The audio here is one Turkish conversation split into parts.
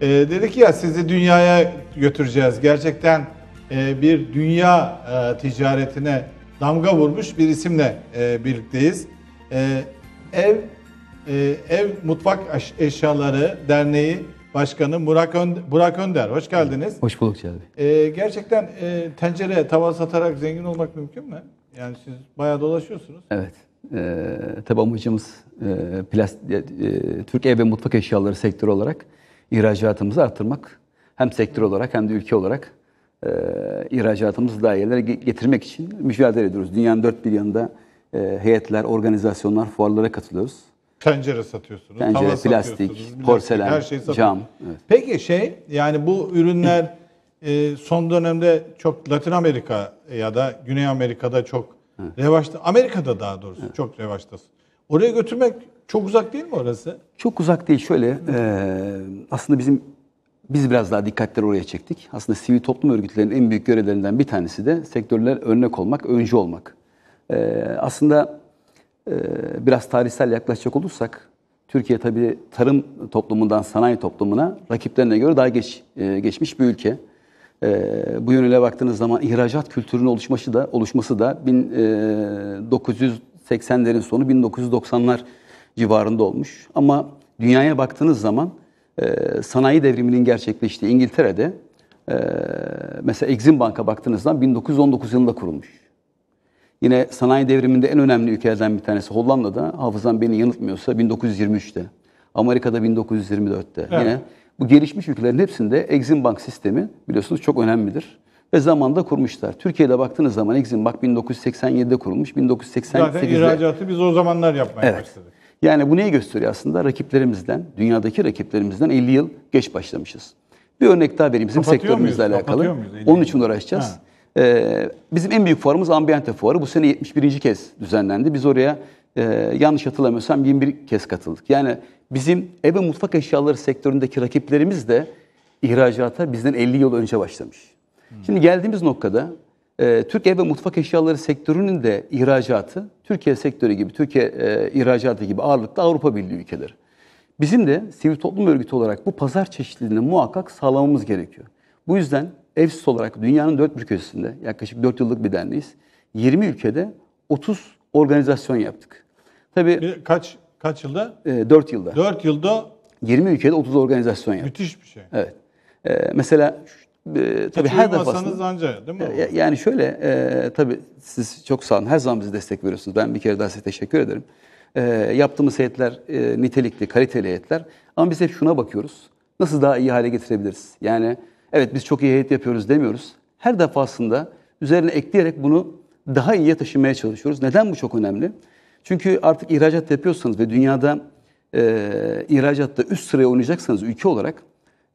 E, ee, dedi ki ya sizi dünyaya götüreceğiz. Gerçekten e, bir dünya e, ticaretine damga vurmuş bir isimle e, birlikteyiz. E, ev e, Ev Mutfak Eşyaları Derneği Başkanı Burak, Önder, Burak Önder. Hoş geldiniz. Hoş bulduk Cihat e, gerçekten e, tencere, tava satarak zengin olmak mümkün mü? Yani siz bayağı dolaşıyorsunuz. Evet. E, tabii amacımız e, plas, e, e, Türk ev ve mutfak eşyaları sektörü olarak ihracatımızı arttırmak hem sektör olarak hem de ülke olarak e, ihracatımızı daha yerlere getirmek için mücadele ediyoruz. Dünyanın dört bir yanında e, heyetler, organizasyonlar, fuarlara katılıyoruz. Tencere satıyorsunuz, Tencere, tava plastik, porselen, her şeyi cam. Evet. Peki şey yani bu ürünler e, son dönemde çok Latin Amerika ya da Güney Amerika'da çok evet. revaçta, Amerika'da daha doğrusu evet. çok revaçtasın. Oraya götürmek çok uzak değil mi orası? Çok uzak değil. Şöyle e, aslında bizim biz biraz daha dikkatleri oraya çektik. Aslında sivil toplum örgütlerinin en büyük görevlerinden bir tanesi de sektörler örnek olmak, öncü olmak. E, aslında e, biraz tarihsel yaklaşacak olursak Türkiye tabii tarım toplumundan sanayi toplumuna rakiplerine göre daha geç e, geçmiş bir ülke. E, bu yönüyle baktığınız zaman ihracat kültürünün oluşması da oluşması da 1980'lerin e, sonu 1990'lar civarında olmuş. Ama dünyaya baktığınız zaman e, sanayi devriminin gerçekleştiği İngiltere'de e, mesela Exim Bank'a baktığınızda 1919 yılında kurulmuş. Yine sanayi devriminde en önemli ülkelerden bir tanesi Hollanda'da hafızam beni yanıltmıyorsa 1923'te. Amerika'da 1924'te. Evet. Yine bu gelişmiş ülkelerin hepsinde Exim Bank sistemi biliyorsunuz çok önemlidir. Ve zamanda kurmuşlar. Türkiye'de baktığınız zaman Exim Bank 1987'de kurulmuş. 1988'de... Zaten ihracatı biz o zamanlar yapmaya evet. başladık. Yani bu neyi gösteriyor aslında? Rakiplerimizden, dünyadaki rakiplerimizden 50 yıl geç başlamışız. Bir örnek daha vereyim bizim Kapatıyor sektörümüzle muyuz? alakalı. Muyuz, Onun için uğraşacağız. Ee, bizim en büyük fuarımız Ambiente Fuarı. Bu sene 71. kez düzenlendi. Biz oraya e, yanlış hatırlamıyorsam 21 kez katıldık. Yani bizim ev ve mutfak eşyaları sektöründeki rakiplerimiz de ihracata bizden 50 yıl önce başlamış. Hmm. Şimdi geldiğimiz noktada e, Türk ev ve mutfak eşyaları sektörünün de ihracatı Türkiye sektörü gibi, Türkiye e, ihracatı gibi ağırlıklı Avrupa Birliği ülkeleri. Bizim de sivil toplum örgütü olarak bu pazar çeşitliliğini muhakkak sağlamamız gerekiyor. Bu yüzden evsiz olarak dünyanın dört bir köşesinde yaklaşık dört yıllık bir derneğiz. 20 ülkede 30 organizasyon yaptık. Tabii bir, kaç kaç yılda? E, 4 yılda. 4 yılda 20 ülkede 30 organizasyon yaptık. Müthiş bir şey. Evet. E, mesela ee, tabii her defasında anca değil mi? E, yani şöyle e, tabii siz çok sağ olun. Her zaman bizi destek veriyorsunuz. Ben bir kere daha size teşekkür ederim. E, yaptığımız heyetler e, nitelikli, kaliteli heyetler. Ama biz hep şuna bakıyoruz. Nasıl daha iyi hale getirebiliriz? Yani evet biz çok iyi heyet yapıyoruz demiyoruz. Her defasında üzerine ekleyerek bunu daha iyiye taşımaya çalışıyoruz. Neden bu çok önemli? Çünkü artık ihracat yapıyorsanız ve dünyada e, ihracatta üst sıraya oynayacaksanız ülke olarak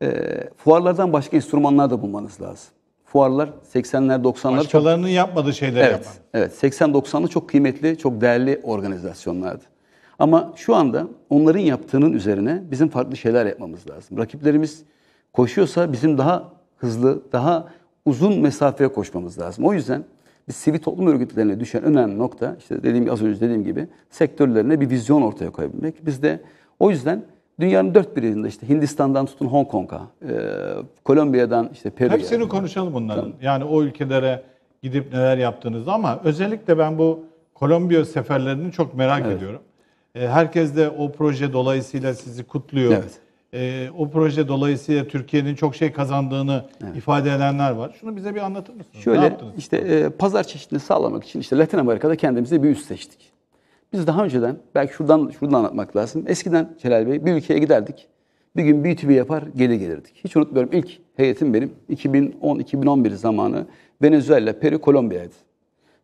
e, fuarlardan başka enstrümanlar da bulmanız lazım. Fuarlar 80'ler 90'lar Başkalarının çok... yapmadığı şeyler evet, yapan. Evet 80-90'lı çok kıymetli, çok değerli organizasyonlardı. Ama şu anda onların yaptığının üzerine bizim farklı şeyler yapmamız lazım. Rakiplerimiz koşuyorsa bizim daha hızlı, daha uzun mesafeye koşmamız lazım. O yüzden biz sivil toplum örgütlerine düşen önemli nokta işte dediğim az önce dediğim gibi sektörlerine bir vizyon ortaya koyabilmek. Biz de o yüzden Dünyanın dört bir yerinde işte Hindistan'dan tutun Hong Kong'a, e, Kolombiya'dan işte Peru'ya. Hepsini yani. konuşalım bunların. Tamam. Yani o ülkelere gidip neler yaptınız ama özellikle ben bu Kolombiya seferlerini çok merak evet. ediyorum. E, herkes de o proje dolayısıyla sizi kutluyor. Evet. E, o proje dolayısıyla Türkiye'nin çok şey kazandığını evet. ifade edenler var. Şunu bize bir anlatır mısınız? Şöyle işte e, pazar çeşitini sağlamak için işte Latin Amerika'da kendimize bir üst seçtik. Biz daha önceden, belki şuradan şuradan anlatmak lazım. Eskiden Celal Bey bir ülkeye giderdik. Bir gün B2B yapar, geri gelirdik. Hiç unutmuyorum ilk heyetim benim 2010-2011 zamanı Venezuela, Peru, Kolombiya'ydı.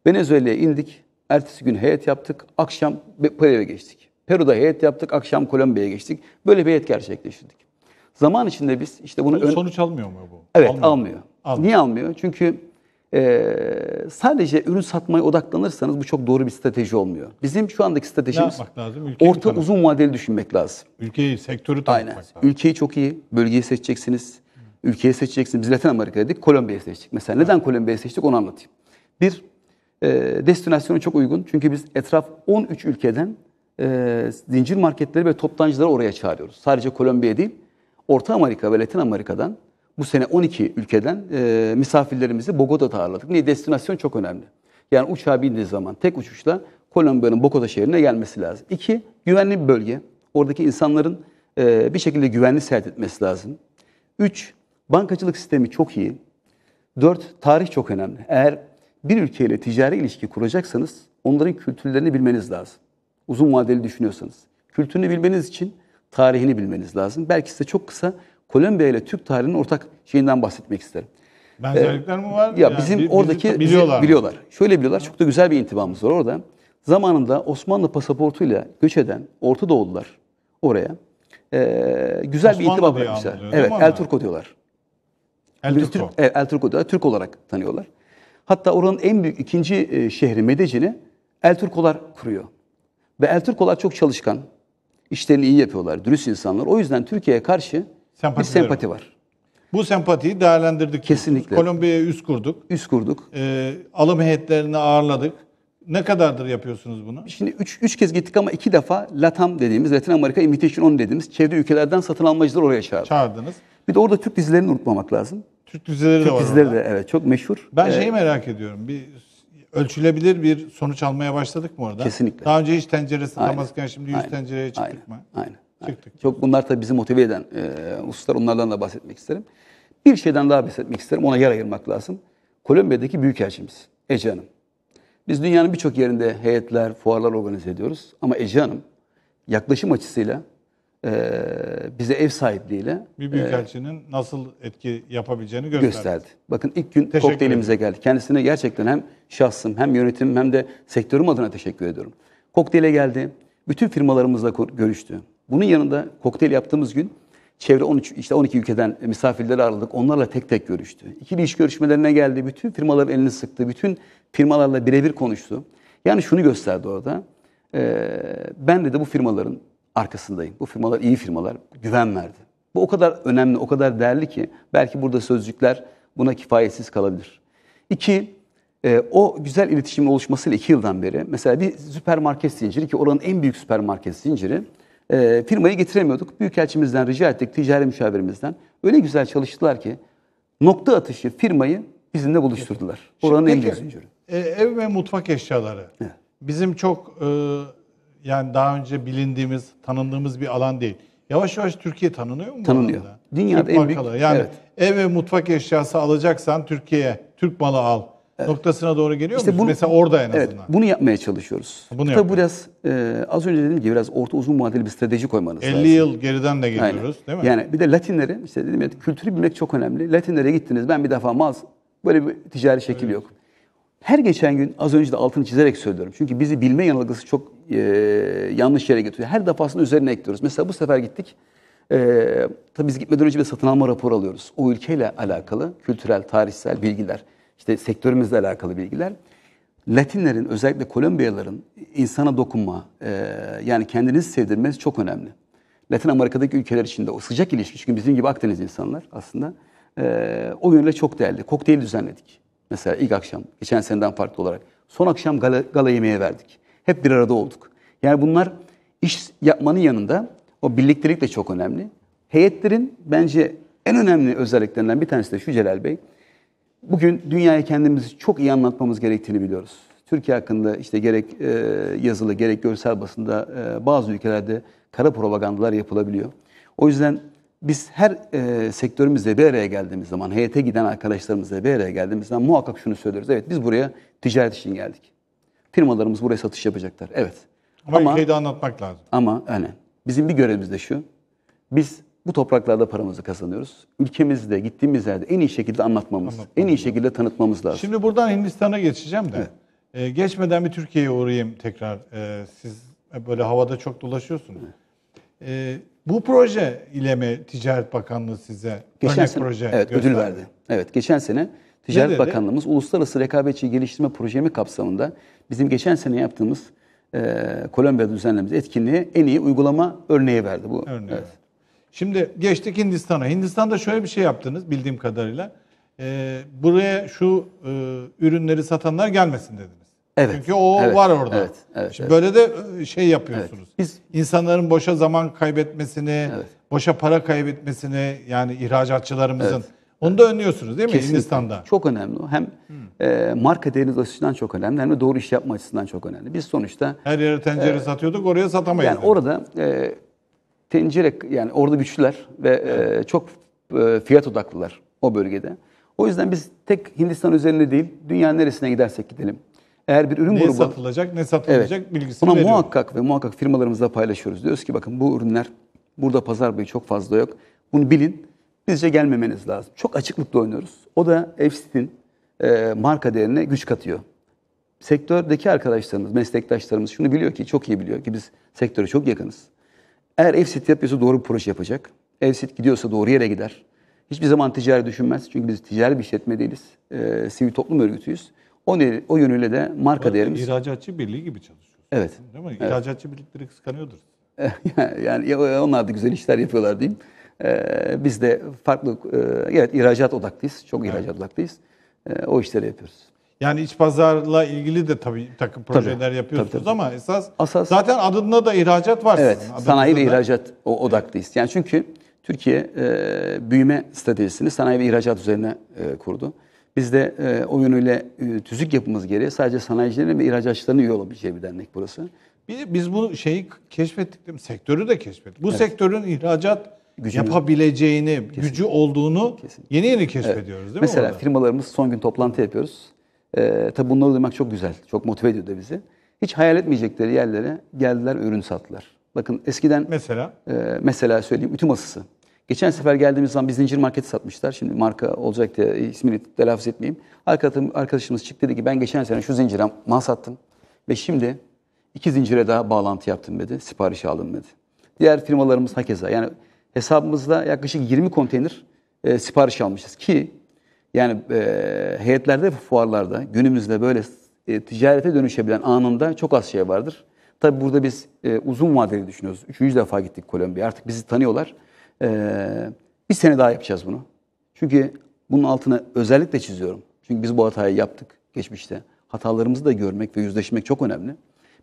Venezuela'ya indik. Ertesi gün heyet yaptık. Akşam Peru'ya geçtik. Peru'da heyet yaptık. Akşam Kolombiya'ya geçtik. Böyle bir heyet gerçekleştirdik. Zaman içinde biz işte bunu... Sonuç ön... almıyor mu bu? Evet almıyor. almıyor. almıyor. Niye almıyor? Çünkü e, sadece ürün satmaya odaklanırsanız bu çok doğru bir strateji olmuyor. Bizim şu andaki stratejimiz lazım? orta tanıtmak. uzun vadeli düşünmek lazım. Ülkeyi, sektörü tanıtmak Aynen. lazım. Ülkeyi çok iyi, bölgeyi seçeceksiniz, ülkeyi seçeceksiniz. Biz Latin Amerika dedik, Kolombiya'yı seçtik. Mesela evet. neden Kolombiya'yı seçtik onu anlatayım. Bir, e, destinasyonu çok uygun. Çünkü biz etraf 13 ülkeden e, zincir marketleri ve toptancıları oraya çağırıyoruz. Sadece Kolombiya değil, Orta Amerika ve Latin Amerika'dan bu sene 12 ülkeden e, misafirlerimizi Bogota'da ağırladık. Niye? Destinasyon çok önemli. Yani uçağa bindiği zaman tek uçuşla Kolombiya'nın Bogota şehrine gelmesi lazım. İki, güvenli bir bölge. Oradaki insanların e, bir şekilde güvenli seyahat etmesi lazım. Üç, bankacılık sistemi çok iyi. Dört, tarih çok önemli. Eğer bir ülkeyle ticari ilişki kuracaksanız onların kültürlerini bilmeniz lazım. Uzun vadeli düşünüyorsanız. Kültürünü bilmeniz için tarihini bilmeniz lazım. Belki size çok kısa Kolombiya ile Türk tarihinin ortak şeyinden bahsetmek isterim. Benzerlikler ee, mi var? Ya yani bizim bir, oradaki biliyorlar. biliyorlar. Şöyle biliyorlar. Çok da güzel bir intibamız var orada. Zamanında Osmanlı pasaportuyla göç eden Orta Doğulular oraya e, güzel Osmanlı bir intibam bırakmışlar. Evet, El Turco diyorlar. El Biz Türk, evet, El Turco diyorlar. Türk olarak tanıyorlar. Hatta oranın en büyük ikinci şehri Medecin'i El Turkolar kuruyor. Ve El Turkolar çok çalışkan, işlerini iyi yapıyorlar, dürüst insanlar. O yüzden Türkiye'ye karşı Sempati bir sempati var. var. Bu sempatiyi değerlendirdik. Kesinlikle. Kolombiya'ya üst kurduk. Üst kurduk. Ee, alım heyetlerini ağırladık. Ne kadardır yapıyorsunuz bunu? Şimdi 3 kez gittik ama 2 defa LATAM dediğimiz, Latin Amerika Invitation 10 dediğimiz çevre ülkelerden satın almacılar oraya çağırdı. Çağırdınız. Bir de orada Türk dizilerini unutmamak lazım. Türk dizileri Türk de var dizileri orada. de evet çok meşhur. Ben ee, şeyi merak ediyorum. Bir ölçülebilir bir sonuç almaya başladık mı orada? Kesinlikle. Daha önce hiç tencere satamazken şimdi 100 Aynen. tencereye çıktık Aynen. mı? Aynen. Çıktık. Çok bunlar tabii bizi motive eden e, hususlar. Onlardan da bahsetmek isterim. Bir şeyden daha bahsetmek isterim. Ona yer ayırmak lazım. Kolombiya'daki büyükelçimiz Ece Hanım. Biz dünyanın birçok yerinde heyetler, fuarlar organize ediyoruz. Ama Ece Hanım yaklaşım açısıyla e, bize ev sahipliğiyle bir e, büyükelçinin e, nasıl etki yapabileceğini gösterdi. gösterdi. Bakın ilk gün teşekkür kokteylimize ederim. geldi. Kendisine gerçekten hem şahsım hem yönetim hem de sektörüm adına teşekkür ediyorum. Kokteyle geldi. Bütün firmalarımızla görüştü. Bunun yanında kokteyl yaptığımız gün çevre 13 işte 12 ülkeden misafirleri aradık, Onlarla tek tek görüştü. İkili iş görüşmelerine geldi. Bütün firmaların elini sıktı. Bütün firmalarla birebir konuştu. Yani şunu gösterdi orada. E, ben de, de bu firmaların arkasındayım. Bu firmalar iyi firmalar. Güven verdi. Bu o kadar önemli, o kadar değerli ki belki burada sözcükler buna kifayetsiz kalabilir. İki, e, o güzel iletişimin oluşmasıyla iki yıldan beri mesela bir süpermarket zinciri ki oranın en büyük süpermarket zinciri e, firmayı getiremiyorduk. Büyükelçimizden rica ettik, ticari müşavirimizden. Öyle güzel çalıştılar ki nokta atışı firmayı bizimle buluşturdular. Oranın en büyük zinciri. E, ev ve mutfak eşyaları. Evet. Bizim çok e, yani daha önce bilindiğimiz, tanındığımız bir alan değil. Yavaş yavaş Türkiye tanınıyor mu? Tanınıyor. Dünyada Türk en markalı. büyük. Yani evet. ev ve mutfak eşyası alacaksan Türkiye'ye Türk malı al noktasına doğru geliyor işte muyuz? Mesela orada en azından. bunu yapmaya çalışıyoruz. Bunu Tabii biraz e, az önce dediğim gibi biraz orta uzun vadeli bir strateji koymanız 50 lazım. 50 yıl geriden de geliyoruz Aynen. değil mi? Yani bir de Latinleri işte dedim ya kültürü bilmek çok önemli. Latinlere gittiniz ben bir defa maz böyle bir ticari şekil evet. yok. Her geçen gün az önce de altını çizerek söylüyorum. Çünkü bizi bilme yanılgısı çok e, yanlış yere getiriyor. Her defasında üzerine ekliyoruz. Mesela bu sefer gittik. E, tabii biz gitmeden önce bir satın alma raporu alıyoruz. O ülkeyle alakalı kültürel, tarihsel bilgiler işte sektörümüzle alakalı bilgiler. Latinlerin özellikle Kolombiyalıların insana dokunma e, yani kendinizi sevdirmesi çok önemli. Latin Amerika'daki ülkeler içinde o sıcak ilişki çünkü bizim gibi Akdeniz insanlar aslında e, o yönle çok değerli. Kokteyl düzenledik. Mesela ilk akşam geçen seneden farklı olarak. Son akşam gala, gala yemeğe verdik. Hep bir arada olduk. Yani bunlar iş yapmanın yanında o birliktelik de çok önemli. Heyetlerin bence en önemli özelliklerinden bir tanesi de şu Celal Bey. Bugün dünyaya kendimizi çok iyi anlatmamız gerektiğini biliyoruz. Türkiye hakkında işte gerek e, yazılı gerek görsel basında e, bazı ülkelerde kara propagandalar yapılabiliyor. O yüzden biz her e, sektörümüzle bir araya geldiğimiz zaman, heyete giden arkadaşlarımızla bir araya geldiğimiz zaman muhakkak şunu söylüyoruz. Evet biz buraya ticaret için geldik. Firmalarımız buraya satış yapacaklar. Evet. Ama, ama ülkeyi de anlatmak lazım. Ama aynen. Bizim bir görevimiz de şu. Biz bu topraklarda paramızı kazanıyoruz. Ülkemizde, gittiğimiz yerde en iyi şekilde anlatmamız, Anlatmam en iyi şekilde tanıtmamız lazım. Şimdi buradan Hindistan'a geçeceğim de. Evet. E, geçmeden bir Türkiye'ye uğrayayım tekrar. E, siz böyle havada çok dolaşıyorsunuz. Evet. bu proje ile mi Ticaret Bakanlığı size geçen örnek sene, proje Evet, gösterdi. ödül verdi. Evet, geçen sene Ticaret Bakanlığımız Uluslararası Rekabetçi Geliştirme Projemi kapsamında bizim geçen sene yaptığımız e, Kolombiya'da düzenlediğimiz etkinliğe en iyi uygulama örneği verdi bu. Örneği. Evet. Şimdi geçtik Hindistan'a. Hindistan'da şöyle bir şey yaptınız bildiğim kadarıyla. E, buraya şu e, ürünleri satanlar gelmesin dediniz. Evet. Çünkü o evet, var orada. Evet, evet, Şimdi evet. Böyle de e, şey yapıyorsunuz. Evet, biz insanların boşa zaman kaybetmesini, evet. boşa para kaybetmesini yani ihracatçılarımızın evet. Onu da önlüyorsunuz değil mi Kesinlikle. Hindistan'da? Çok önemli Hem hmm. e, marka değeriniz açısından çok önemli hem de doğru iş yapma açısından çok önemli. Biz sonuçta... Her yere tencere e, satıyorduk oraya satamayız. Yani orada e, tencere yani orada güçlüler ve e, çok e, fiyat odaklılar o bölgede. O yüzden biz tek Hindistan üzerine değil, dünyanın neresine gidersek gidelim. Eğer bir ürün ne grubu... Ne satılacak, ne satılmayacak evet, bilgisini buna veriyor. muhakkak ve muhakkak firmalarımızla paylaşıyoruz. Diyoruz ki bakın bu ürünler burada pazar boyu çok fazla yok. Bunu bilin, bizce gelmemeniz lazım. Çok açıklıkla oynuyoruz. O da EFSİT'in e, marka değerine güç katıyor. Sektördeki arkadaşlarımız, meslektaşlarımız şunu biliyor ki, çok iyi biliyor ki biz sektöre çok yakınız. Eğer EFSİT yapıyorsa doğru bir proje yapacak. EFSİT gidiyorsa doğru yere gider. Hiçbir zaman ticari düşünmez. Çünkü biz ticari bir işletme değiliz. E, sivil toplum örgütüyüz. O, ne, o yönüyle de marka Bak, değerimiz... İhracatçı birliği gibi çalışıyor. Evet. Değil mi? İhracatçı birlikleri kıskanıyordur. yani onlar da güzel işler yapıyorlar diyeyim. Ee, biz de farklı, e, evet ihracat odaklıyız. Çok evet. ihracat odaklıyız. E, o işleri yapıyoruz. Yani iç pazarla ilgili de tabii takım projeler tabii, yapıyorsunuz tabii, tabii. ama esas Asas, zaten adında da ihracat var. Evet, sanayi ve ihracat o, odaklıyız. Yani çünkü Türkiye e, büyüme stratejisini sanayi ve ihracat üzerine e, kurdu. Biz de e, o yönüyle e, tüzük yapımız gereği sadece sanayicilerin ve ihracatçıların üye olabileceği şey bir dernek burası. biz bu şeyi keşfettik değil mi? Sektörü de keşfettik. Bu evet. sektörün ihracat Gücünü, yapabileceğini, Kesinlikle. gücü olduğunu Kesinlikle. yeni yeni keşfediyoruz evet. değil mi? Mesela orada? firmalarımız son gün toplantı yapıyoruz. E, ee, tabi bunları duymak çok güzel. Çok motive ediyor da bizi. Hiç hayal etmeyecekleri yerlere geldiler ürün sattılar. Bakın eskiden mesela e, mesela söyleyeyim ütü masası. Geçen sefer geldiğimiz zaman biz zincir marketi satmışlar. Şimdi marka olacak diye ismini telaffuz etmeyeyim. Arkadaşım, arkadaşımız çıktı dedi ki ben geçen sene şu zincire mal sattım. Ve şimdi iki zincire daha bağlantı yaptım dedi. Sipariş aldım dedi. Diğer firmalarımız hakeza. Yani hesabımızda yaklaşık 20 konteyner e, sipariş almışız ki yani e, heyetlerde fuarlarda günümüzde böyle e, ticarete dönüşebilen anında çok az şey vardır. Tabi burada biz e, uzun vadeli düşünüyoruz. Üçüncü defa gittik Kolombiya. Artık bizi tanıyorlar. E, bir sene daha yapacağız bunu. Çünkü bunun altına özellikle çiziyorum. Çünkü biz bu hatayı yaptık geçmişte. Hatalarımızı da görmek ve yüzleşmek çok önemli.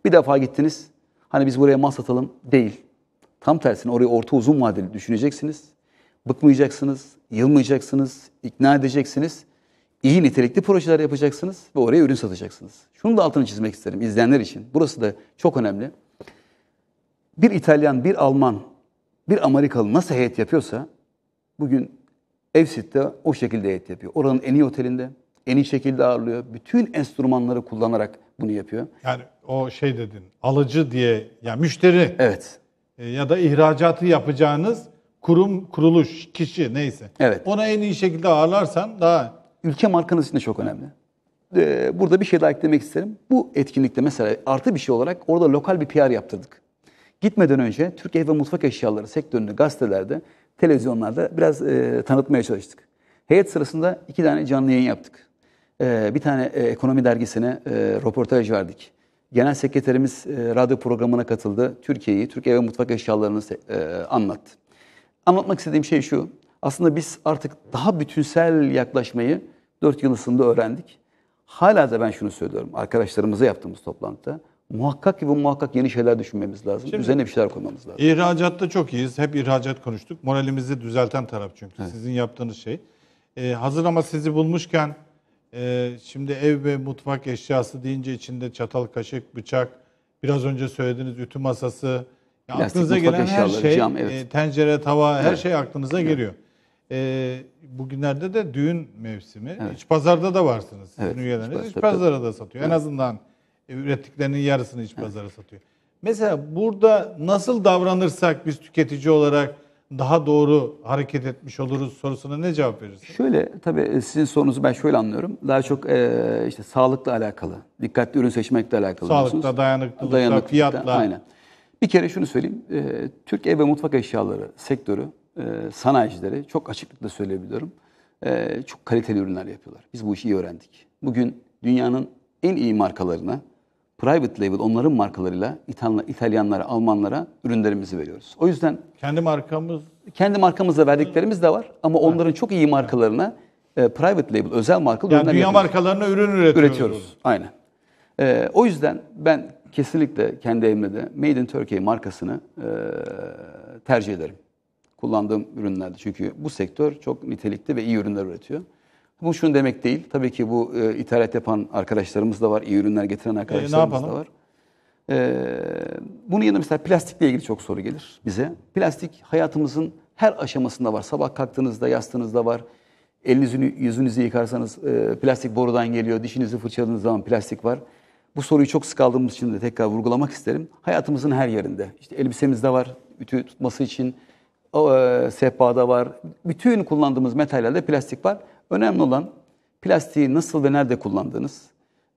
Bir defa gittiniz. Hani biz buraya mal satalım değil. Tam tersine orayı orta uzun vadeli düşüneceksiniz. Bıkmayacaksınız, yılmayacaksınız, ikna edeceksiniz. İyi nitelikli projeler yapacaksınız ve oraya ürün satacaksınız. Şunu da altını çizmek isterim izleyenler için. Burası da çok önemli. Bir İtalyan, bir Alman, bir Amerikalı nasıl heyet yapıyorsa bugün Evsit'te o şekilde heyet yapıyor. Oranın en iyi otelinde, en iyi şekilde ağırlıyor. Bütün enstrümanları kullanarak bunu yapıyor. Yani o şey dedin, alıcı diye, yani müşteri. Evet. Ya da ihracatı yapacağınız kurum, kuruluş, kişi neyse. Evet. Ona en iyi şekilde ağırlarsan daha... Ülke markanız için de çok önemli. Ee, burada bir şey daha eklemek isterim. Bu etkinlikte mesela artı bir şey olarak orada lokal bir PR yaptırdık. Gitmeden önce Türk ev ve mutfak eşyaları sektörünü gazetelerde, televizyonlarda biraz e, tanıtmaya çalıştık. Heyet sırasında iki tane canlı yayın yaptık. Ee, bir tane e, ekonomi dergisine e, röportaj verdik. Genel sekreterimiz e, radyo programına katıldı. Türkiye'yi, Türk ev ve mutfak eşyalarını e, anlattı. Anlatmak istediğim şey şu. Aslında biz artık daha bütünsel yaklaşmayı 4 yıl ısında öğrendik. Hala da ben şunu söylüyorum. Arkadaşlarımıza yaptığımız toplantıda muhakkak ki bu muhakkak yeni şeyler düşünmemiz lazım. Şimdi, Üzerine bir şeyler koymamız lazım. İhracatta çok iyiyiz. Hep ihracat konuştuk. Moralimizi düzelten taraf çünkü. Evet. Sizin yaptığınız şey. Ee, hazır ama sizi bulmuşken e, şimdi ev ve mutfak eşyası deyince içinde çatal, kaşık, bıçak, biraz önce söylediğiniz ütü masası, aklınıza gelen her şey, cam, evet. E, tencere, tava her evet. şey aklınıza evet. geliyor. E, bugünlerde de düğün mevsimi. Evet. İç pazarda da varsınız. Sizin evet, üyeleriniz iç, iç da satıyor. Evet. En azından e, ürettiklerinin yarısını iç evet. satıyor. Mesela burada nasıl davranırsak biz tüketici olarak daha doğru hareket etmiş oluruz sorusuna ne cevap verirsin? Şöyle tabii e, sizin sorunuzu ben şöyle anlıyorum. Daha çok e, işte sağlıkla alakalı, dikkatli ürün seçmekle alakalı. Sağlıkla dayanıklılıkta, dayanıklılıkta, fiyatla. Aynen. Bir kere şunu söyleyeyim. E, Türk ev ve mutfak eşyaları sektörü, e, sanayicileri çok açıklıkla söyleyebiliyorum. E, çok kaliteli ürünler yapıyorlar. Biz bu işi iyi öğrendik. Bugün dünyanın en iyi markalarına, private label onların markalarıyla İtalyanlara, Almanlara ürünlerimizi veriyoruz. O yüzden kendi markamız kendi markamızla verdiklerimiz de var ama onların çok iyi markalarına e, private label özel markalı yani ürünler dünya yapıyoruz. markalarına ürün üretiyoruz. üretiyoruz. Aynen. E, o yüzden ben kesinlikle kendi evimde de Made in Turkey markasını e, tercih ederim. Kullandığım ürünlerde çünkü bu sektör çok nitelikli ve iyi ürünler üretiyor. Bu şunu demek değil. Tabii ki bu e, ithalat yapan arkadaşlarımız da var, iyi ürünler getiren e, arkadaşlarımız e, da var. E, bunun yanında mesela plastikle ilgili çok soru gelir bize. Plastik hayatımızın her aşamasında var. Sabah kalktığınızda, yastığınızda var. Elinizi, yüzünüzü yıkarsanız e, plastik borudan geliyor. Dişinizi fırçaladığınız zaman plastik var. Bu soruyu çok sık aldığımız için de tekrar vurgulamak isterim. Hayatımızın her yerinde. İşte elbisemizde var, ütü tutması için, o, e, sehpada var. Bütün kullandığımız metallerde plastik var. Önemli olan plastiği nasıl ve nerede kullandığınız.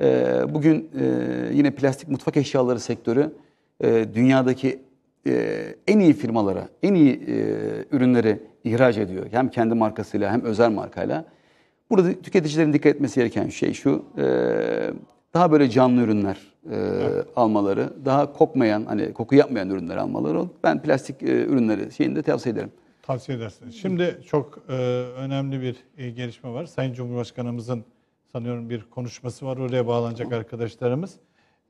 E, bugün e, yine plastik mutfak eşyaları sektörü e, dünyadaki e, en iyi firmalara, en iyi e, ürünleri ihraç ediyor. Hem kendi markasıyla hem özel markayla. Burada tüketicilerin dikkat etmesi gereken şey şu. E, daha böyle canlı ürünler e, evet. almaları, daha kokmayan, hani koku yapmayan ürünler almaları. Ben plastik e, ürünleri şeyini de tavsiye ederim. Tavsiye edersiniz. Şimdi çok e, önemli bir e, gelişme var. Sayın Cumhurbaşkanımızın sanıyorum bir konuşması var. Oraya bağlanacak tamam. arkadaşlarımız.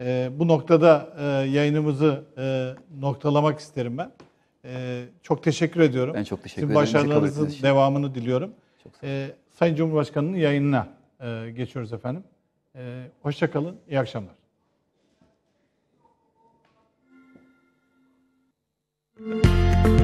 E, bu noktada e, yayınımızı e, noktalamak isterim ben. E, çok teşekkür ediyorum. Ben çok teşekkür Sizin ederim. başarılarınızın devamını diliyorum. Çok sağ olun. E, Sayın Cumhurbaşkanı'nın yayınına e, geçiyoruz efendim. Ee, hoşça iyi akşamlar. Müzik